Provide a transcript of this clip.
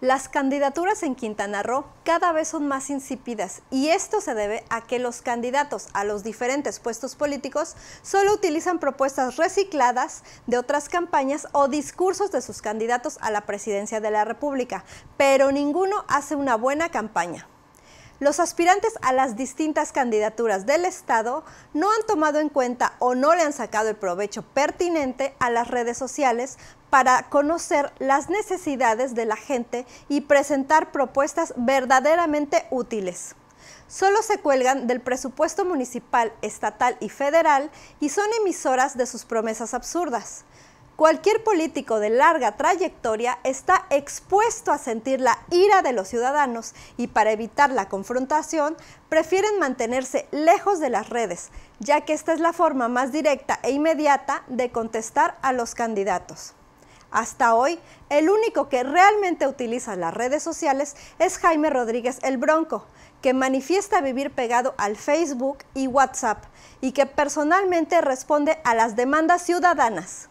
Las candidaturas en Quintana Roo cada vez son más insípidas y esto se debe a que los candidatos a los diferentes puestos políticos solo utilizan propuestas recicladas de otras campañas o discursos de sus candidatos a la presidencia de la República, pero ninguno hace una buena campaña los aspirantes a las distintas candidaturas del Estado no han tomado en cuenta o no le han sacado el provecho pertinente a las redes sociales para conocer las necesidades de la gente y presentar propuestas verdaderamente útiles. Solo se cuelgan del presupuesto municipal, estatal y federal y son emisoras de sus promesas absurdas. Cualquier político de larga trayectoria está expuesto a sentir la ira de los ciudadanos y para evitar la confrontación prefieren mantenerse lejos de las redes, ya que esta es la forma más directa e inmediata de contestar a los candidatos. Hasta hoy, el único que realmente utiliza las redes sociales es Jaime Rodríguez el Bronco, que manifiesta vivir pegado al Facebook y WhatsApp y que personalmente responde a las demandas ciudadanas.